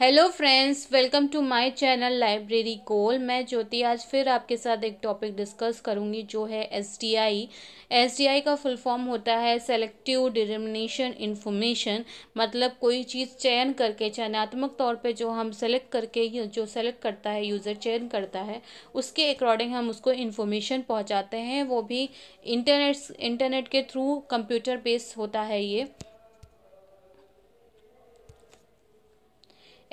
hello friends welcome to my channel library कोल मैं ज्योति आज फिर आपके साथ एक टॉपिक डिस्कस करूंगी जो है एसडीआई एसडीआई का फुल फॉर्म होता है सेलेक्टिव डिटर्मिनेशन इन्फॉर्मेशन मतलब कोई चीज़ चयन करके चयनात्मक तौर पे जो हम सेलेक्ट करके जो सेलेक्ट करता है यूज़र चयन करता है उसके अकॉर्डिंग हम उसको इन्फॉर्मेशन पहुँचाते हैं वो भी इंटरनेट इंटरनेट के थ्रू कंप्यूटर बेस्ड होता है ये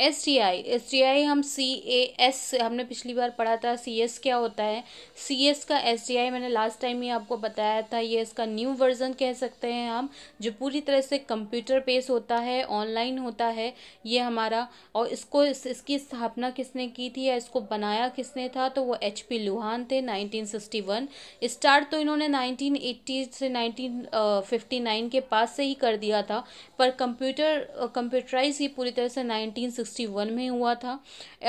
S T I S T I हम सी ए एस हमने पिछली बार पढ़ा था सी एस क्या होता है सी एस का एस टी आई मैंने लास्ट टाइम ही आपको बताया था ये इसका न्यू वर्जन कह सकते हैं हम जो पूरी तरह से कंप्यूटर पेस होता है ऑनलाइन होता है ये हमारा और इसको इस, इसकी स्थापना किसने की थी या इसको बनाया किसने था तो वो एच पी लुहान थे वन स्टार्ट तो इन्होंने एट्टी से नाइन के पास से ही कर दिया था पर कंप्यूटर कंप्यूटराइज ही पूरी तरह से नाइनटीन सिक्सटी वन में हुआ था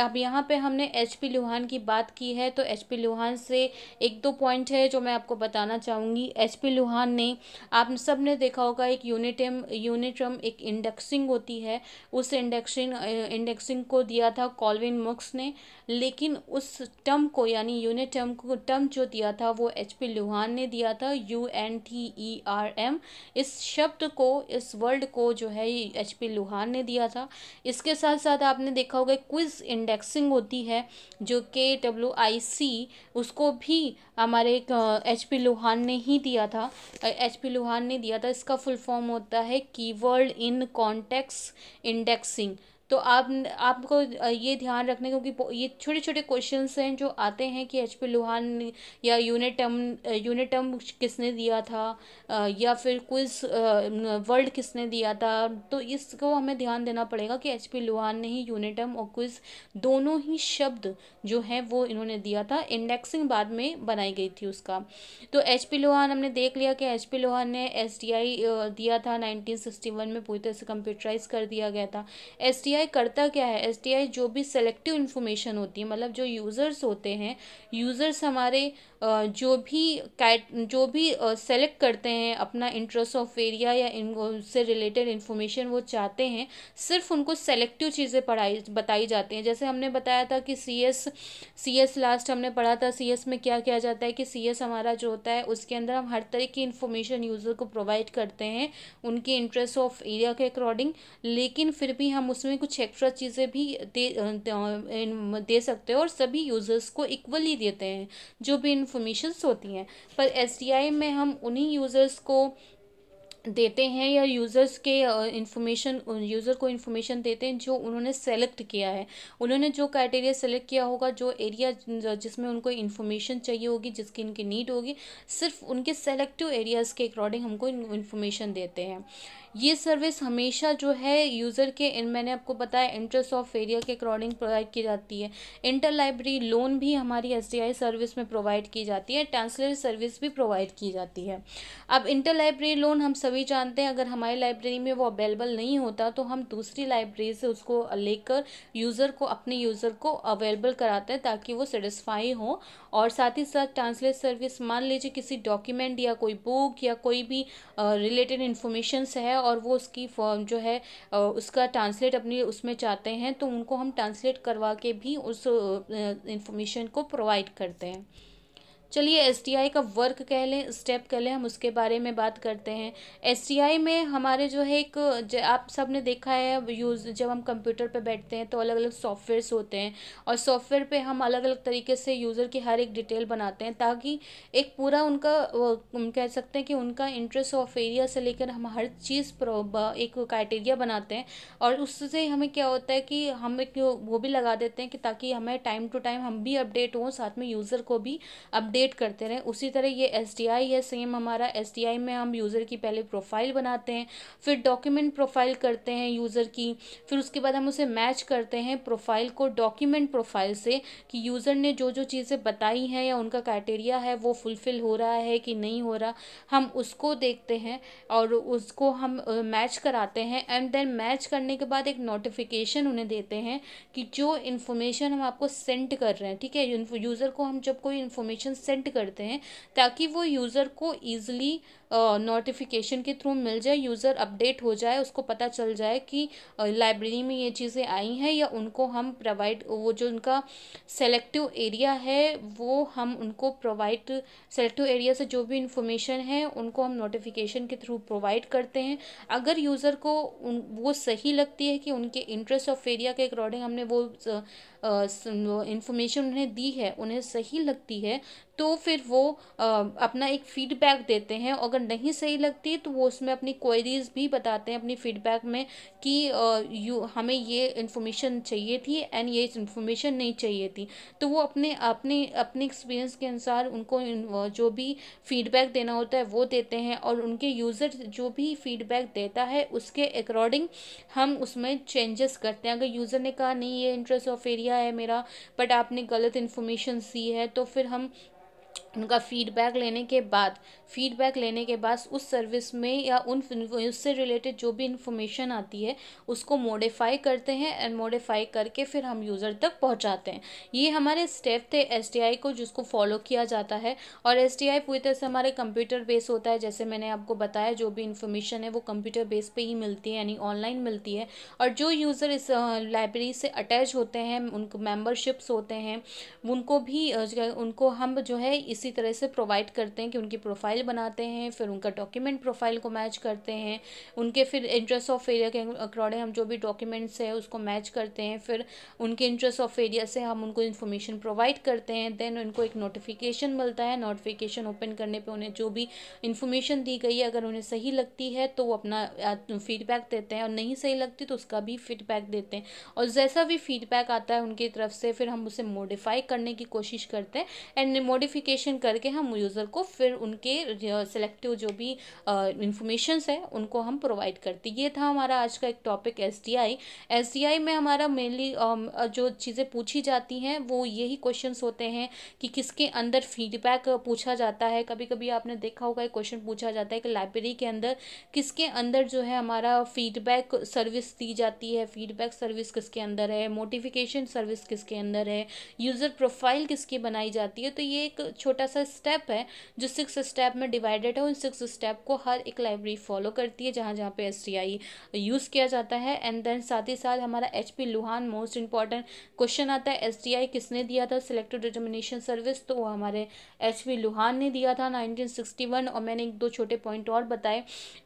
अब यहाँ पे हमने एच पी लुहान की बात की है तो एच पी लुहान से एक दो पॉइंट है जो मैं आपको बताना चाहूँगी एच पी लुहान ने आप सब ने देखा होगा एक यूनिटम यूनिटम एक इंडेक्सिंग होती है उस इंडेक्सिंग इंडेक्सिंग को दिया था कॉलविन मुक्स ने लेकिन उस टर्म को यानी यूनिटम को टर्म जो दिया था वो एच पी लुहान ने दिया था U N T E R M इस शब्द को इस वर्ड को जो है एच पी लुहान ने दिया था इसके साथ साथ आपने देखा होगा क्विज इंडेक्सिंग होती है जो के डब्ल्यू आई सी उसको भी हमारे एच पी लोहान ने ही दिया था एच पी लोहान ने दिया था इसका फुल फॉर्म होता है कीवर्ड इन कॉन्टेक्स इंडेक्सिंग तो आप आपको ये ध्यान रखने क्योंकि ये छोटे छोटे क्वेश्चन हैं जो आते हैं कि एच पी लुहान या यूनिट टर्म यूनिट टर्म किसने दिया था या फिर क्विज वर्ल्ड किसने दिया था तो इसको हमें ध्यान देना पड़ेगा कि एच पी लुहान ने ही यूनिट टर्म और क्विज दोनों ही शब्द जो हैं वो इन्होंने दिया था इंडेक्सिंग बाद में बनाई गई थी उसका तो एच पी लोहान हमने देख लिया कि एच पी लोहान ने एस टी आई दिया था नाइनटीन सिक्सटी वन में पूरी तरह से कंप्यूटराइज कर दिया गया था एस टी आई करता क्या है एस जो भी सेलेक्टिव इन्फॉर्मेशन होती है मतलब जो यूज़र्स होते हैं यूज़र्स हमारे जो भी कैट जो भी सेलेक्ट करते हैं अपना इंटरेस्ट ऑफ एरिया या इन उससे रिलेटेड इन्फॉर्मेशन वो चाहते हैं सिर्फ उनको सेलेक्टिव चीज़ें पढ़ाई बताई जाती हैं जैसे हमने बताया था कि C S C S last हमने पढ़ा था सी एस में क्या किया जाता है कि सी एस हमारा जो होता है उसके अंदर हम हर तरह की इन्फॉर्मेशन यूज़र को प्रोवाइड करते हैं उनके इंटरेस्ट ऑफ एरिया के अकॉर्डिंग लेकिन फिर भी हम उसमें कुछ एक्स्ट्रा चीज़ें भी दे दे सकते हैं और सभी यूज़र्स को इक्वली देते हैं जो भी इन्फॉर्मेशंस होती हैं पर एस में हम उन्हीं यूज़र्स को देते हैं या यूज़र्स के इन्फॉर्मेशन यूज़र को इन्फॉर्मेशन देते हैं जो उन्होंने सेलेक्ट किया है उन्होंने जो क्राइटेरिया सेलेक्ट किया होगा जो एरिया जिसमें उनको इन्फॉर्मेशन चाहिए होगी जिसकी इनकी नीड होगी सिर्फ उनके सेलेक्टिव एरियाज़ के अकॉर्डिंग हमको इन्फॉर्मेशन देते हैं ये सर्विस हमेशा जो है यूज़र के इन मैंने आपको बताया इंटरेस्ट ऑफ एरिया के अकॉर्डिंग प्रोवाइड की जाती है इंटर लाइब्रेरी लोन भी हमारी एस सर्विस में प्रोवाइड की जाती है ट्रांसलेट सर्विस भी प्रोवाइड की जाती है अब इंटर लाइब्रेरी लोन हम सभी जानते हैं अगर हमारी लाइब्रेरी में वो अवेलेबल नहीं होता तो हम दूसरी लाइब्रेरी से उसको लेकर यूज़र को अपने यूज़र को अवेलेबल कराते हैं ताकि वो सेटिस्फाई हो और साथ ही साथ ट्रांसलेट सर्विस मान लीजिए किसी डॉक्यूमेंट या कोई बुक या कोई भी रिलेटेड इन्फॉर्मेशन है और वो उसकी फॉर्म जो है उसका ट्रांसलेट अपनी उसमें चाहते हैं तो उनको हम ट्रांसलेट करवा के भी उस इंफॉर्मेशन को प्रोवाइड करते हैं चलिए एस का वर्क कह लें स्टेप कह लें हम उसके बारे में बात करते हैं एस में हमारे जो है एक आप सब ने देखा है यूज़ जब हम कंप्यूटर पर बैठते हैं तो अलग अलग सॉफ्टवेयर्स होते हैं और सॉफ्टवेयर पर हम अलग अलग तरीके से यूज़र की हर एक डिटेल बनाते हैं ताकि एक पूरा उनका कह सकते हैं कि उनका इंटरेस्ट ऑफ एरिया से लेकर हम हर चीज़ एक क्राइटेरिया बनाते हैं और उससे हमें क्या होता है कि हम एक वो भी लगा देते हैं कि ताकि हमें टाइम टू टाइम हम भी अपडेट हों साथ में यूज़र को भी अपडेट अपडेट करते रहें उसी तरह ये एस है सेम हमारा एस में हम यूज़र की पहले प्रोफाइल बनाते हैं फिर डॉक्यूमेंट प्रोफाइल करते हैं यूज़र की फिर उसके बाद हम उसे मैच करते हैं प्रोफाइल को डॉक्यूमेंट प्रोफाइल से कि यूज़र ने जो जो चीज़ें बताई हैं या उनका क्राइटेरिया है वो फुलफ़िल हो रहा है कि नहीं हो रहा हम उसको देखते हैं और उसको हम मैच कराते हैं एंड देन मैच करने के बाद एक नोटिफिकेशन उन्हें देते हैं कि जो इन्फॉर्मेशन हम आपको सेंड कर रहे हैं ठीक है यूज़र को हम जब कोई इन्फॉर्मेशन सेंड सेंड करते हैं ताकि वो यूज़र को ईज़िली नोटिफिकेशन के थ्रू मिल जाए यूज़र अपडेट हो जाए उसको पता चल जाए कि लाइब्रेरी में ये चीज़ें आई हैं या उनको हम प्रोवाइड वो जो उनका सेलेक्टिव एरिया है वो हम उनको प्रोवाइड सेलेक्टिव एरिया से जो भी इंफॉर्मेशन है उनको हम नोटिफिकेशन के थ्रू प्रोवाइड करते हैं अगर यूज़र को उन वो सही लगती है कि उनके इंटरेस्ट ऑफ एरिया के अकॉर्डिंग हमने वो इंफॉर्मेशन उन्हें दी है उन्हें सही लगती है तो फिर वो अपना एक फ़ीडबैक देते हैं अगर नहीं सही लगती तो वो उसमें अपनी क्वेरीज भी बताते हैं अपनी फ़ीडबैक में कि यू हमें ये इन्फॉर्मेशन चाहिए थी एंड ये इन्फॉर्मेशन नहीं चाहिए थी तो वो अपने अपने अपने एक्सपीरियंस के अनुसार उनको जो भी फीडबैक देना होता है वो देते हैं और उनके यूज़र जो भी फीडबैक देता है उसके अकॉर्डिंग हम उसमें चेंजेस करते हैं अगर यूज़र ने कहा नहीं ये इंटरेस्ट ऑफ एरिया है मेरा बट आपने गलत इन्फॉर्मेशन दी है तो फिर हम उनका फ़ीडबैक लेने के बाद फ़ीडबैक लेने के बाद उस सर्विस में या उन उससे रिलेटेड जो भी इंफॉर्मेशन आती है उसको मॉडिफाई करते हैं एंड मॉडिफाई करके फिर हम यूज़र तक पहुंचाते हैं ये हमारे स्टेप थे एस को जिसको फॉलो किया जाता है और एस पूरी तरह से हमारे कंप्यूटर बेस होता है जैसे मैंने आपको बताया जो भी इन्फॉर्मेशन है वो कंप्यूटर बेस पर ही मिलती है यानी ऑनलाइन मिलती है और जो यूज़र इस लाइब्रेरी से अटैच होते हैं उनको मेम्बरशिप्स होते हैं उनको भी उनको हम जो है इसी तरह से प्रोवाइड करते हैं कि उनकी प्रोफाइल बनाते हैं फिर उनका डॉक्यूमेंट प्रोफाइल को मैच करते हैं उनके फिर इंटरेस्ट ऑफ एरिया के अकॉर्डिंग हम जो भी डॉक्यूमेंट्स है उसको मैच करते हैं फिर उनके इंटरेस्ट ऑफ एरिया से हम उनको इन्फॉर्मेशन प्रोवाइड करते हैं देन उनको एक नोटिफिकेशन मिलता है नोटिफिकेशन ओपन करने पर उन्हें जो भी इन्फॉर्मेशन दी गई है अगर उन्हें सही लगती है तो वो अपना फीडबैक देते हैं और नहीं सही लगती तो उसका भी फीडबैक देते हैं और जैसा भी फीडबैक आता है उनकी तरफ से फिर हम उसे मोडिफाई करने की कोशिश करते हैं एंड मोडिफिकेशन वेरिफिकेशन करके हम यूज़र को फिर उनके सेलेक्टिव जो भी इंफॉर्मेशंस है उनको हम प्रोवाइड करते ये था हमारा आज का एक टॉपिक एस डी में हमारा मेनली जो चीज़ें पूछी जाती हैं वो यही क्वेश्चंस होते हैं कि किसके अंदर फीडबैक पूछा जाता है कभी कभी आपने देखा होगा एक क्वेश्चन पूछा जाता है कि लाइब्रेरी के अंदर किसके अंदर जो है हमारा फीडबैक सर्विस दी जाती है फीडबैक सर्विस किसके अंदर है मोटिफिकेशन सर्विस किसके अंदर है यूज़र प्रोफाइल किसकी बनाई जाती है तो ये एक छोटा सा स्टेप है जो सिक्स स्टेप में डिवाइडेड है उन सिक्स स्टेप को हर एक लाइब्रेरी फॉलो करती है जहाँ जहाँ पे एस यूज़ किया जाता है एंड देन साथ ही साथ हमारा H P Luhn most important question आता है एस किसने दिया था सिलेक्टेड डिटर्मिनेशन सर्विस तो वो हमारे एच पी लुहान ने दिया था नाइनटीन और मैंने एक दो छोटे पॉइंट और बताए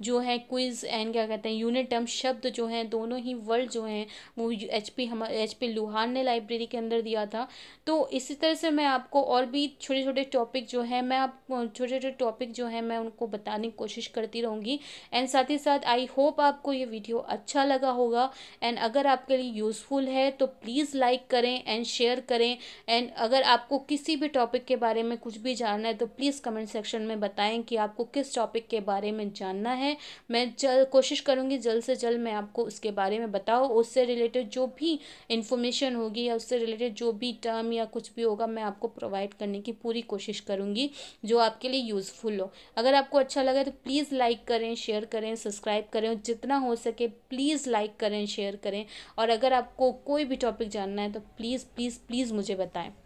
जो है क्विज एंड क्या कहते हैं यूनिट टर्म शब्द जो हैं दोनों ही वर्ड जो हैं वो एच पी हम एच पी लुहान ने लाइब्रेरी के अंदर दिया था तो इसी तरह से मैं आपको और भी छोटे छोटे टॉपिक जो है मैं आप छोटे छोटे टॉपिक जो है मैं उनको बताने की कोशिश करती रहूँगी एंड साथ ही साथ आई होप आपको ये वीडियो अच्छा लगा होगा एंड अगर आपके लिए यूज़फुल है तो प्लीज़ लाइक करें एंड शेयर करें एंड अगर आपको किसी भी टॉपिक के बारे में कुछ भी जानना है तो प्लीज़ कमेंट सेक्शन में बताएँ कि आपको किस टॉपिक के बारे में जानना है मैं जल कोशिश करूँगी जल्द से जल्द मैं आपको उसके बारे में बताऊँ उससे रिलेटेड जो भी इन्फॉर्मेशन होगी या उससे रिलेटेड जो भी टर्म या कुछ भी होगा मैं आपको प्रोवाइड करने की पूरी कोशिश कोशिश करूँगी जो आपके लिए यूज़फुल हो अगर आपको अच्छा लगा तो प्लीज़ लाइक करें शेयर करें सब्सक्राइब करें और जितना हो सके प्लीज़ लाइक करें शेयर करें और अगर आपको कोई भी टॉपिक जानना है तो प्लीज़ प्लीज़ प्लीज़ मुझे बताएं